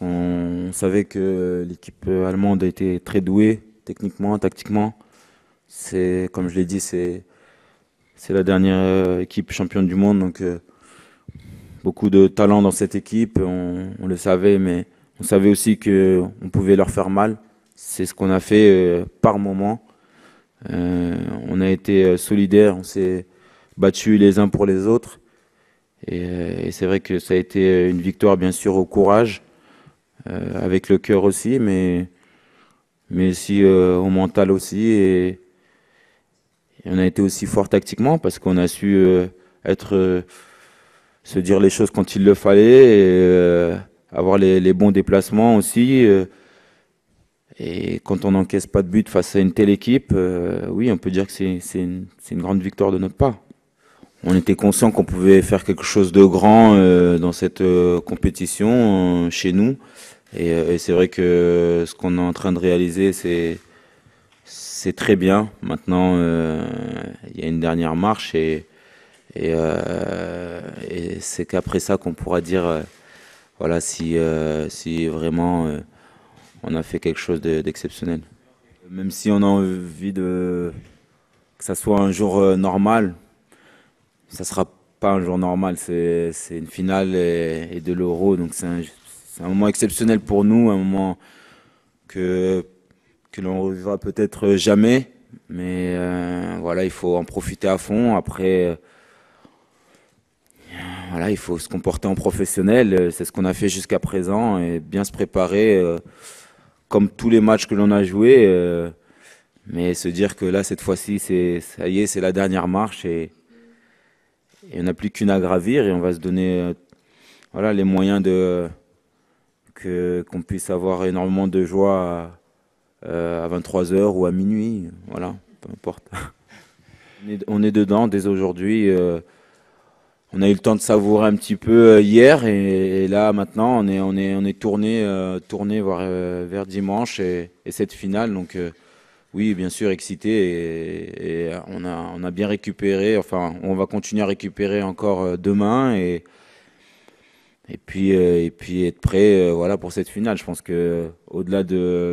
On savait que l'équipe allemande était très douée techniquement, tactiquement. C'est, comme je l'ai dit, c'est, la dernière euh, équipe championne du monde, donc euh, beaucoup de talent dans cette équipe. On, le savait, mais on savait aussi que on pouvait leur faire mal. C'est ce qu'on a fait euh, par moment. on a été solidaires, on s'est battus les uns pour les autres. et c'est vrai que ça a été une victoire, bien sûr, au courage euh, avec le cœur aussi, mais, mais aussi euh, au mental aussi. Et, on a été aussi fort tactiquement parce qu'on a su euh, être, se dire les choses quand il le fallait, avoir les, bons déplacements aussi. et quand on n'encaisse pas de but face à une telle équipe, oui, on peut dire que c'est une, une grande victoire de notre part. On était conscient qu'on pouvait faire quelque chose de grand dans cette compétition chez nous. Euh, et, c'est vrai que ce qu'on est en train de réaliser, c'est c'est très bien. Maintenant, euh, il y a une dernière marche et, euh, c'est qu'après ça qu'on pourra dire voilà, si, si vraiment on a fait quelque chose d'exceptionnel. Même si on a envie de, que ça soit un jour normal, ça ne sera pas un jour normal. C'est une finale et, de l'euro, donc c'est c'est un moment exceptionnel pour nous, un moment que, que l'on revivra peut-être jamais. Mais euh, voilà, il faut en profiter à fond. Après, euh, voilà, il faut se comporter en professionnel. Euh, c'est ce qu'on a fait jusqu'à présent et bien se préparer, comme tous les matchs que l'on a joués. mais se dire que là, cette fois-ci, c'est ça y est, c'est la dernière marche et, et on n'a plus qu'une à gravir et on va se donner voilà les moyens de qu'on puisse avoir énormément de joie euh, à, 23h ou à minuit, voilà, peu importe. on, est, dedans dès aujourd'hui. Euh, on a eu le temps de savourer un petit peu euh, hier et, là maintenant on est on est on est tourné tourné vers, vers dimanche et, cette finale donc oui bien sûr excité et, on a on a bien récupéré enfin on va continuer à récupérer encore demain et et puis euh, et puis être prêt euh, voilà pour cette finale je pense que euh, au-delà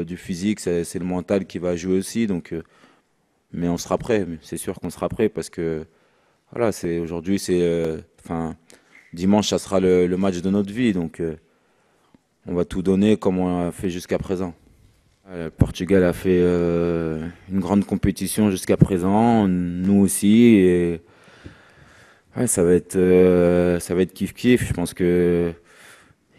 du physique c'est le mental qui va jouer aussi donc mais on sera prêt c'est sûr qu'on sera prêt parce que voilà c'est aujourd'hui c'est enfin dimanche ça sera le, match de notre vie donc on va tout donner comme on a fait jusqu'à présent le Portugal a fait une grande compétition jusqu'à présent nous aussi ça va être, euh, ça va être kiff kiff. Je pense que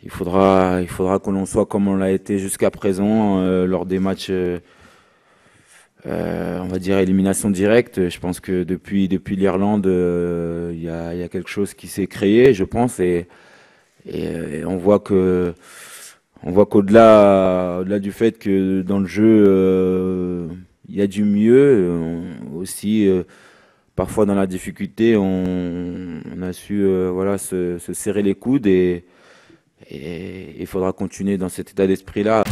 il faudra, il faudra que l'on soit comme on l'a été jusqu'à présent euh, lors des matchs, euh, on va dire élimination directe. Je pense que depuis, depuis l'Irlande, il y a, quelque chose qui s'est créé, je pense, et, on voit que, on voit qu'au-delà, du fait que dans le jeu, il y a du mieux, aussi parfois dans la difficulté, on, a su euh, voilà, se, serrer les coudes et il faudra continuer dans cet état d'esprit-là.